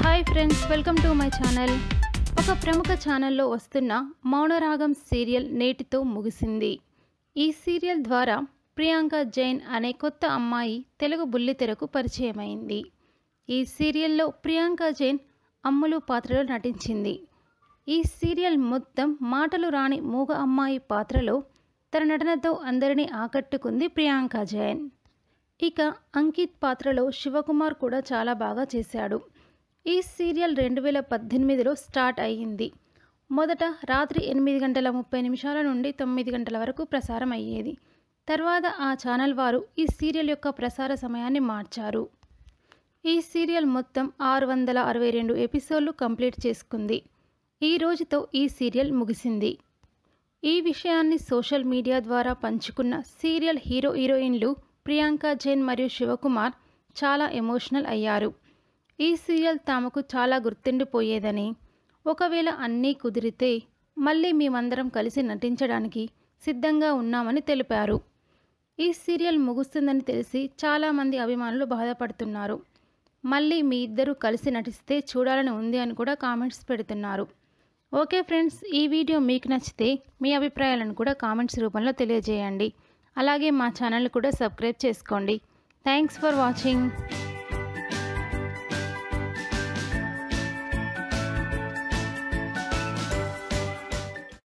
hi friends welcome to my channel ఒక ప్రముఖ ఛానల్లో వస్తున్న మౌనరాగం సీరియల్ నేటితో ముగిసింది ఈ సీరియల్ ద్వారా ప్రియాంక జైన్ అనే కొత్త అమ్మాయి తెలుగు బుల్లితెరకు పరిచయమైంది ఈ సీరియల్లో ప్రియాంక జైన్ అమ్ములు పాత్రలో నటించింది ఈ సీరియల్ మొత్తం మాటలు రాని మూగ అమ్మాయి పాత్రలో తన నటనతో అందరినీ ఆకట్టుకుంది ప్రియాంక జైన్ ఇక అంకిత్ పాత్రలో శివకుమార్ కూడా చాలా బాగా చేశాడు ఈ సీరియల్ రెండు వేల పద్దెనిమిదిలో స్టార్ట్ అయ్యింది మొదట రాత్రి ఎనిమిది గంటల ముప్పై నిమిషాల నుండి తొమ్మిది గంటల వరకు ప్రసారం అయ్యేది తర్వాత ఆ ఛానల్ వారు ఈ సీరియల్ యొక్క ప్రసార సమయాన్ని మార్చారు ఈ సీరియల్ మొత్తం ఆరు వందల అరవై రెండు ఎపిసోడ్లు కంప్లీట్ చేసుకుంది ఈ రోజుతో ఈ సీరియల్ ముగిసింది ఈ విషయాన్ని సోషల్ మీడియా ద్వారా పంచుకున్న సీరియల్ హీరో హీరోయిన్లు ప్రియాంక జైన్ మరియు శివకుమార్ చాలా ఎమోషనల్ అయ్యారు ఈ సీరియల్ తామకు చాలా గుర్తుండిపోయేదని ఒకవేళ అన్నీ కుదిరితే మళ్ళీ మేమందరం కలిసి నటించడానికి సిద్ధంగా ఉన్నామని తెలిపారు ఈ సీరియల్ ముగుస్తుందని తెలిసి చాలామంది అభిమానులు బాధపడుతున్నారు మళ్ళీ మీ ఇద్దరు కలిసి నటిస్తే చూడాలని ఉంది అని కూడా కామెంట్స్ పెడుతున్నారు ఓకే ఫ్రెండ్స్ ఈ వీడియో మీకు నచ్చితే మీ అభిప్రాయాలను కూడా కామెంట్స్ రూపంలో తెలియజేయండి అలాగే మా ఛానల్ కూడా సబ్స్క్రైబ్ చేసుకోండి థ్యాంక్స్ ఫర్ వాచింగ్